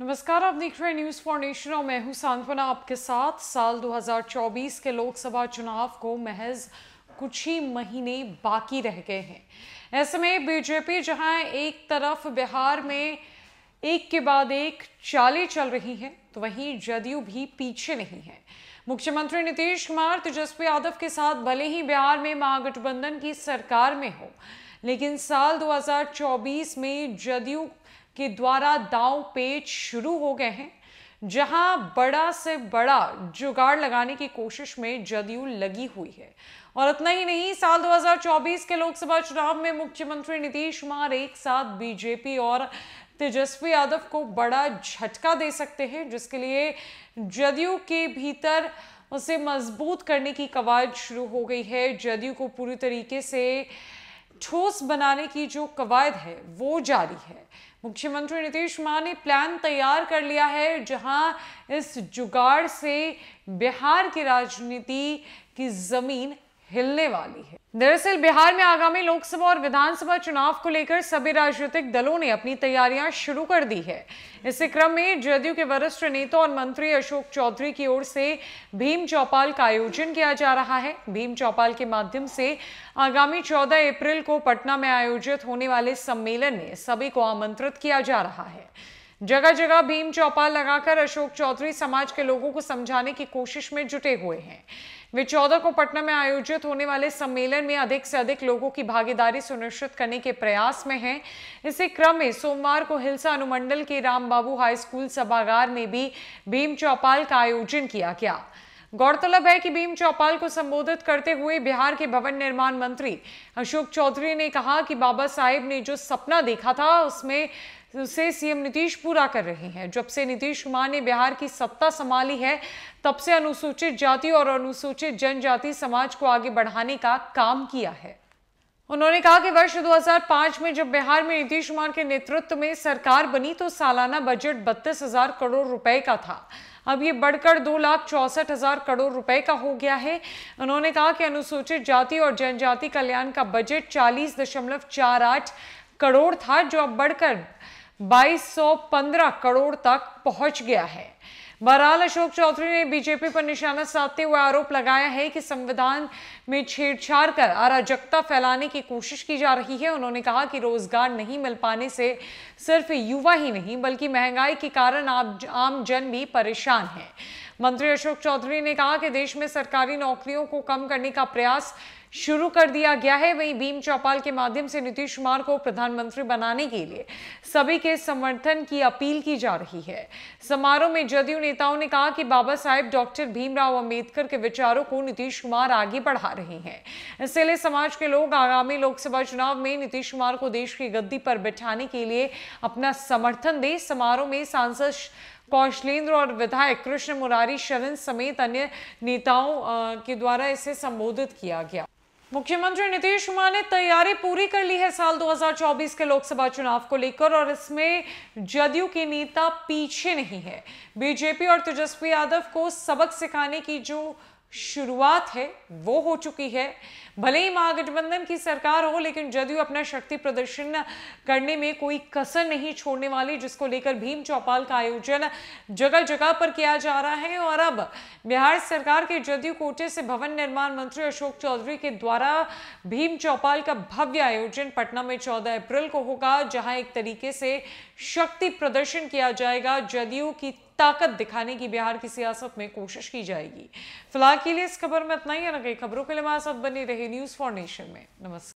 नमस्कार आप देख रहे हैं न्यूज़ फॉर नेशन और मैं हूं सांत्वना आपके साथ साल 2024 के लोकसभा चुनाव को महज कुछ ही महीने बाकी रह गए हैं ऐसे में बीजेपी जहां एक तरफ बिहार में एक के बाद एक चालें चल रही हैं तो वहीं जदयू भी पीछे नहीं है मुख्यमंत्री नीतीश कुमार तेजस्वी यादव के साथ भले ही बिहार में महागठबंधन की सरकार में हो लेकिन साल 2024 में जदयू के द्वारा दाव पेच शुरू हो गए हैं जहां बड़ा से बड़ा जुगाड़ लगाने की कोशिश में जदयू लगी हुई है और इतना ही नहीं साल 2024 के लोकसभा चुनाव में मुख्यमंत्री नीतीश कुमार एक साथ बीजेपी और तेजस्वी यादव को बड़ा झटका दे सकते हैं जिसके लिए जदयू के भीतर उसे मजबूत करने की कवायद शुरू हो गई है जदयू को पूरी तरीके से ठोस बनाने की जो कवायद है वो जारी है मुख्यमंत्री नीतीश कुमार ने प्लान तैयार कर लिया है जहां इस जुगाड़ से बिहार की राजनीति की ज़मीन हिलने वाली है दरअसल बिहार में आगामी लोकसभा और विधानसभा चुनाव को लेकर सभी राजनीतिक दलों ने अपनी तैयारियां शुरू कर दी है इसी क्रम में जदयू के वरिष्ठ नेता और मंत्री अशोक चौधरी की ओर से भीम चौपाल का आयोजन किया जा रहा है भीम चौपाल के माध्यम से आगामी 14 अप्रैल को पटना में आयोजित होने वाले सम्मेलन में सभी को आमंत्रित किया जा रहा है जगह जगह भीम चौपाल लगाकर अशोक चौधरी समाज के लोगों को समझाने की कोशिश में जुटे हुए हैं वे चौदह को पटना में आयोजित होने वाले सम्मेलन में अधिक से अधिक लोगों की भागीदारी सुनिश्चित करने के प्रयास में हैं इसी क्रम में सोमवार को हिलसा अनुमंडल के रामबाबू हाई स्कूल सभागार में भी भीम चौपाल का आयोजन किया गया गौरतलब है कि भीम चौपाल को संबोधित करते हुए बिहार के भवन निर्माण मंत्री अशोक चौधरी ने कहा कि बाबा साहेब ने जो सपना देखा था उसमें उसे सीएम नीतीश पूरा कर रहे हैं जब से नीतीश कुमार ने बिहार की सत्ता संभाली है तब से अनुसूचित जाति और अनुसूचित जनजाति समाज को आगे बढ़ाने का काम किया है उन्होंने कहा कि वर्ष 2005 में जब बिहार में नीतीश कुमार के नेतृत्व में सरकार बनी तो सालाना बजट बत्तीस हजार करोड़ रुपए का था अब ये बढ़कर दो लाख चौसठ हजार करोड़ रुपए का हो गया है उन्होंने कहा कि अनुसूचित जाति और जनजाति कल्याण का बजट चालीस दशमलव चार आठ करोड़ था जो अब बढ़कर बाईस सौ पंद्रह करोड़ तक पहुंच गया है बहरहाल अशोक चौधरी ने बीजेपी पर निशाना साधते हुए आरोप लगाया है कि संविधान में छेड़छाड़ कर अराजकता फैलाने की कोशिश की जा रही है उन्होंने कहा कि रोजगार नहीं मिल पाने से सिर्फ युवा ही नहीं बल्कि महंगाई के कारण आम जन भी परेशान है मंत्री अशोक चौधरी ने कहा कि देश में सरकारी नौकरियों को कम करने का प्रयास शुरू कर दिया गया है वहीं भीम चौपाल के माध्यम से नीतीश कुमार को प्रधानमंत्री बनाने के लिए सभी के समर्थन की अपील की जा रही है समारोह में जदयू नेताओं ने कहा कि बाबा साहेब डॉक्टर भीमराव अंबेडकर के विचारों को नीतीश कुमार आगे बढ़ा रहे हैं इसलिए समाज के लोग आगामी लोकसभा चुनाव में नीतीश कुमार को देश की गद्दी पर बैठाने के लिए अपना समर्थन दे समारोह में सांसद कौशलेंद्र और विधायक कृष्ण मुरारी शरण समेत अन्य नेताओं के द्वारा इसे संबोधित किया गया मुख्यमंत्री नीतीश कुमार ने तैयारी पूरी कर ली है साल 2024 के लोकसभा चुनाव को लेकर और इसमें जदयू के नेता पीछे नहीं है बीजेपी और तेजस्वी यादव को सबक सिखाने की जो शुरुआत है वो हो चुकी है भले ही महागठबंधन की सरकार हो लेकिन जदयू अपना शक्ति प्रदर्शन करने में कोई कसर नहीं छोड़ने वाली जिसको लेकर भीम चौपाल का आयोजन जगह जगह पर किया जा रहा है और अब बिहार सरकार के जदयू कोटे से भवन निर्माण मंत्री अशोक चौधरी के द्वारा भीम चौपाल का भव्य आयोजन पटना में चौदह अप्रैल को होगा जहां एक तरीके से शक्ति प्रदर्शन किया जाएगा जदयू की ताकत दिखाने की बिहार की सियासत में कोशिश की जाएगी फिलहाल के लिए इस खबर में इतना ही है ना कई खबरों के लिए हमारे साथ बनी रही न्यूज़ फॉर नेशन में नमस्कार